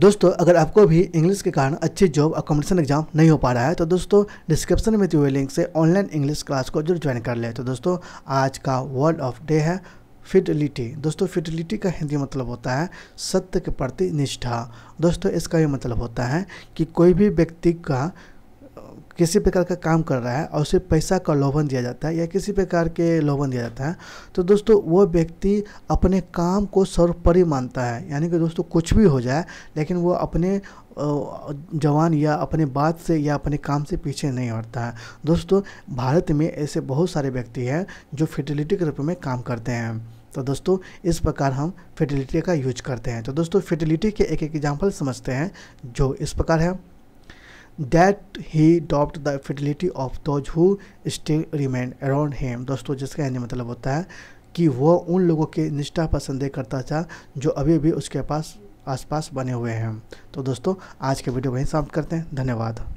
दोस्तों अगर आपको भी इंग्लिश के कारण अच्छी जॉब अकोमोडेशन एग्जाम नहीं हो पा रहा है तो दोस्तों डिस्क्रिप्शन में दिए हुए लिंक से ऑनलाइन इंग्लिश क्लास को जरूर ज्वाइन कर ले तो दोस्तों आज का वर्ड ऑफ डे है फिडलिटी दोस्तों फिडलिटी का हिंदी मतलब होता है सत्य के प्रति निष्ठा दोस्तों इसका ये मतलब होता है कि कोई भी व्यक्ति का किसी प्रकार का काम कर रहा है और उसे पैसा का लोभन दिया जाता है या किसी प्रकार के लोभन दिया जाता है तो दोस्तों वो व्यक्ति अपने काम को सर्वोपरि मानता है यानी कि दोस्तों कुछ भी हो जाए लेकिन वो अपने जवान या अपने बात से या अपने काम से पीछे नहीं हटता है दोस्तों भारत में ऐसे बहुत सारे व्यक्ति हैं जो फिटिलिटी के रूप में काम करते हैं तो दोस्तों इस प्रकार हम फिटिलिटी का यूज करते हैं तो दोस्तों फिटिलिटी के एक एक एग्जाम्पल समझते हैं जो इस प्रकार है that he adopt the fertility of those who still remain around them दोस्तों जिसका यानी मतलब होता है कि वो उन लोगों के निष्ठा पर संदेह करता था जो अभी भी उसके पास आसपास बने हुए हैं तो दोस्तों आज के वीडियो वहीं समाप्त करते हैं धन्यवाद